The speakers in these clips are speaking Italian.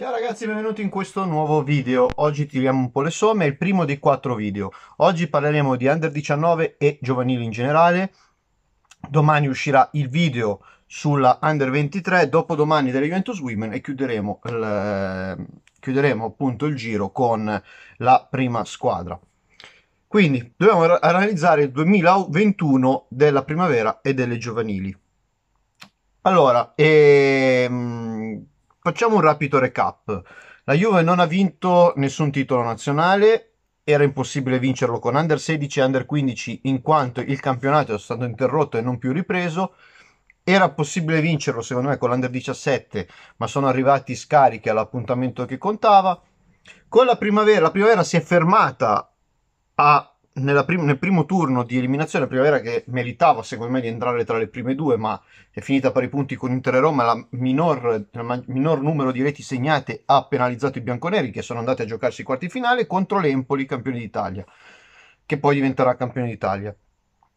Ciao ragazzi, benvenuti in questo nuovo video. Oggi tiriamo un po' le somme, è il primo dei quattro video. Oggi parleremo di Under 19 e giovanili in generale. Domani uscirà il video sulla Under 23, dopodomani delle Juventus Women e chiuderemo, il, chiuderemo appunto il giro con la prima squadra. Quindi dobbiamo analizzare il 2021 della primavera e delle giovanili. Allora, ehm, Facciamo un rapido recap. La Juve non ha vinto nessun titolo nazionale, era impossibile vincerlo con under 16 e under 15 in quanto il campionato è stato interrotto e non più ripreso. Era possibile vincerlo secondo me con l'under 17, ma sono arrivati scarichi all'appuntamento che contava. Con la primavera, la primavera si è fermata a prim nel primo turno di eliminazione Primavera che meritava secondo me di entrare tra le prime due ma è finita a pari punti con Inter e Roma la minor, il minor numero di reti segnate ha penalizzato i bianconeri che sono andati a giocarsi i quarti finale contro l'Empoli campione d'Italia che poi diventerà campione d'Italia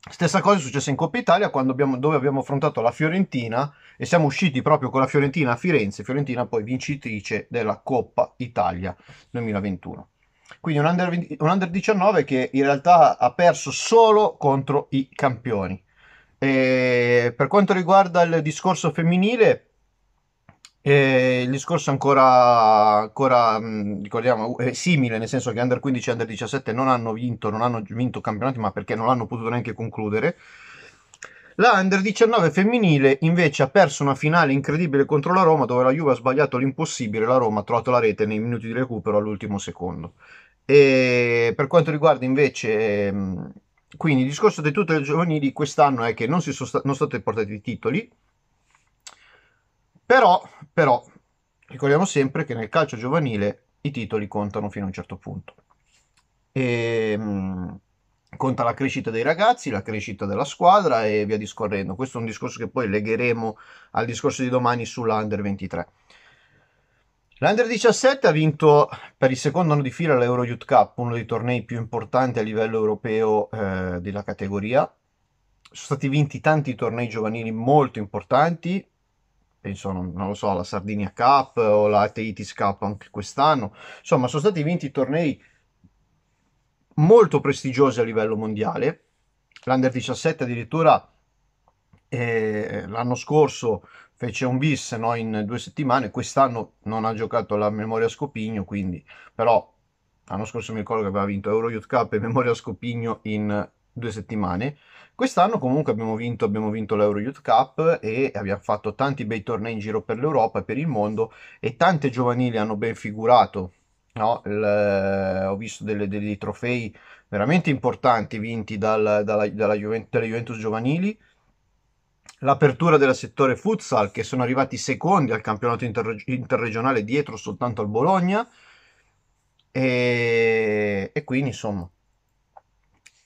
Stessa cosa è successa in Coppa Italia abbiamo, dove abbiamo affrontato la Fiorentina e siamo usciti proprio con la Fiorentina a Firenze, Fiorentina poi vincitrice della Coppa Italia 2021. Quindi un under, un under 19 che in realtà ha perso solo contro i campioni. E per quanto riguarda il discorso femminile, eh, il discorso ancora, ancora mm, ricordiamo, è simile, nel senso che under 15 e under 17 non hanno vinto, non hanno vinto campionati, ma perché non l'hanno potuto neanche concludere. La under 19 femminile invece ha perso una finale incredibile contro la Roma, dove la Juve ha sbagliato l'impossibile, la Roma ha trovato la rete nei minuti di recupero all'ultimo secondo. E per quanto riguarda invece, ehm, quindi il discorso di dei tutor giovanili quest'anno è che non, si sono, sta- non sono stati portati i titoli, però, però ricordiamo sempre che nel calcio giovanile i titoli contano fino a un certo punto. E, ehm, conta la crescita dei ragazzi, la crescita della squadra e via discorrendo. Questo è un discorso che poi legheremo al discorso di domani sull'Under 23. L'Under 17 ha vinto per il secondo anno di fila l'Euro Youth Cup, uno dei tornei più importanti a livello europeo eh, della categoria. Sono stati vinti tanti tornei giovanili molto importanti, penso, non, non lo so, alla Sardinia Cup o la Teitis Cup anche quest'anno. Insomma, sono stati vinti tornei molto prestigiosi a livello mondiale. L'Under 17 addirittura eh, l'anno scorso fece un bis no, in due settimane, quest'anno non ha giocato la memoria Scopigno, quindi però l'anno scorso mi ricordo che aveva vinto Euro Youth Cup e memoria Scopigno in due settimane. Quest'anno comunque abbiamo vinto, abbiamo vinto l'Euro Youth Cup e abbiamo fatto tanti bei tornei in giro per l'Europa e per il mondo e tante giovanili hanno ben figurato. No? Il, eh, ho visto delle, dei trofei veramente importanti vinti dal, dalla, dalla Juventus, Juventus giovanili l'apertura del settore futsal che sono arrivati secondi al campionato inter- interregionale dietro soltanto al Bologna e, e quindi insomma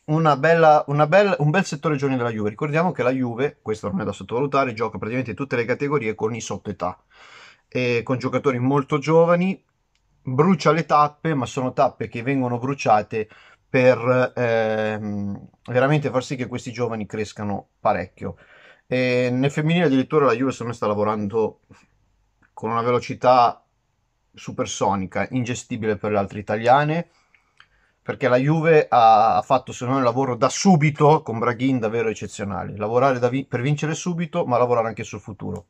una bella, una bella, un bel settore giovane della Juve ricordiamo che la Juve, questo non è da sottovalutare gioca praticamente tutte le categorie con i sottoetà e con giocatori molto giovani brucia le tappe ma sono tappe che vengono bruciate per ehm, veramente far sì che questi giovani crescano parecchio e nel femminile addirittura la Juve secondo me sta lavorando con una velocità supersonica, ingestibile per le altre italiane, perché la Juve ha fatto secondo me il lavoro da subito con Braghin davvero eccezionale, lavorare vi per vincere subito ma lavorare anche sul futuro.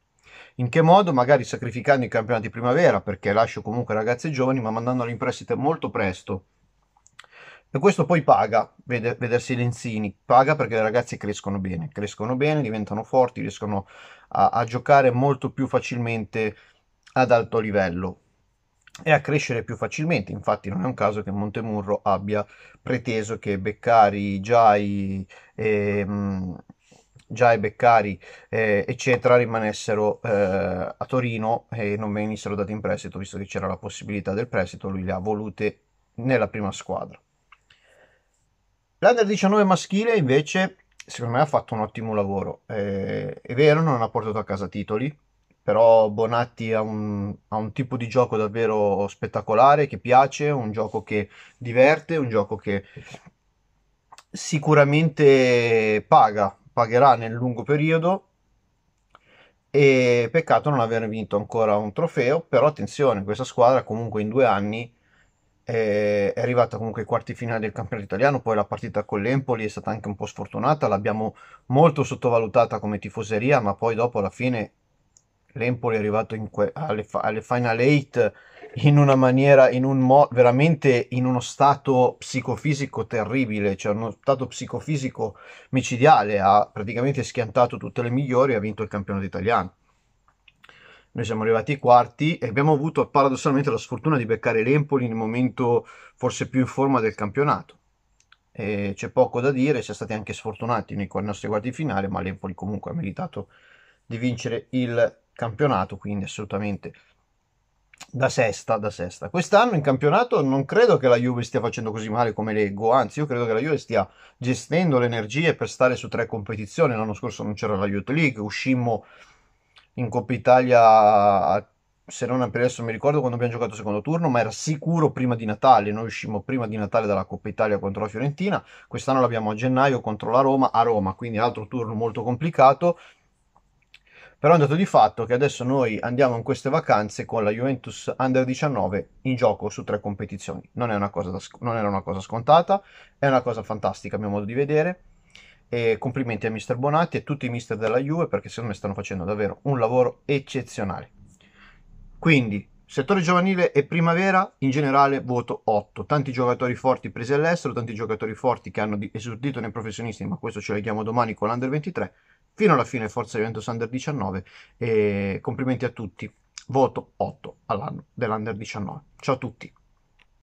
In che modo? Magari sacrificando i campionati di primavera, perché lascio comunque ragazze giovani, ma mandando in prestito molto presto, e questo poi paga, vede, vedersi i lenzini, paga perché le ragazze crescono bene, crescono bene, diventano forti, riescono a, a giocare molto più facilmente ad alto livello e a crescere più facilmente. Infatti non è un caso che Montemurro abbia preteso che Beccari, Giai, ehm, Giai Beccari, eh, eccetera, rimanessero eh, a Torino e non venissero dati in prestito, visto che c'era la possibilità del prestito, lui le ha volute nella prima squadra. L'Under 19 maschile invece, secondo me, ha fatto un ottimo lavoro. Eh, è vero, non ha portato a casa titoli, però Bonatti ha un, ha un, tipo di gioco davvero spettacolare, che piace, un gioco che diverte, un gioco che sicuramente paga, pagherà nel lungo periodo e peccato non aver vinto ancora un trofeo, però attenzione, questa squadra comunque in due anni è arrivata comunque ai quarti finali del campionato italiano, poi la partita con l'Empoli è stata anche un po' sfortunata, l'abbiamo molto sottovalutata come tifoseria, ma poi dopo alla fine l'Empoli è arrivato que- alle, fa- alle, Final 8 in una maniera, in un mo- veramente in uno stato psicofisico terribile, cioè uno stato psicofisico micidiale, ha praticamente schiantato tutte le migliori e ha vinto il campionato italiano. Noi siamo arrivati ai quarti e abbiamo avuto paradossalmente la sfortuna di beccare l'Empoli nel momento forse più in forma del campionato. E c'è poco da dire, siamo stati anche sfortunati nei nostri quarti finale, ma l'Empoli comunque ha meritato di vincere il campionato, quindi assolutamente da sesta, da sesta. Quest'anno in campionato non credo che la Juve stia facendo così male come leggo, anzi io credo che la Juve stia gestendo le energie per stare su tre competizioni. L'anno scorso non c'era la Youth League, uscimmo in Coppa Italia, se non ha perso, mi ricordo quando abbiamo giocato il secondo turno, ma era sicuro prima di Natale. Noi uscimmo prima di Natale dalla Coppa Italia contro la Fiorentina, quest'anno l'abbiamo a gennaio contro la Roma a Roma, quindi altro turno molto complicato. Però è un dato di fatto che adesso noi andiamo in queste vacanze con la Juventus Under 19 in gioco su tre competizioni. Non, è una cosa da, non era una cosa scontata, è una cosa fantastica a mio modo di vedere. E complimenti a mister Bonatti e a tutti i mister della Juve perché secondo me stanno facendo davvero un lavoro eccezionale. Quindi, settore giovanile e primavera, in generale voto 8. Tanti giocatori forti presi all'estero, tanti giocatori forti che hanno esordito nei professionisti, ma questo ce lo vediamo domani con l'Under 23. Fino alla fine Forza Juventus Under 19 e complimenti a tutti. Voto 8 all'anno dell'Under 19. Ciao a tutti.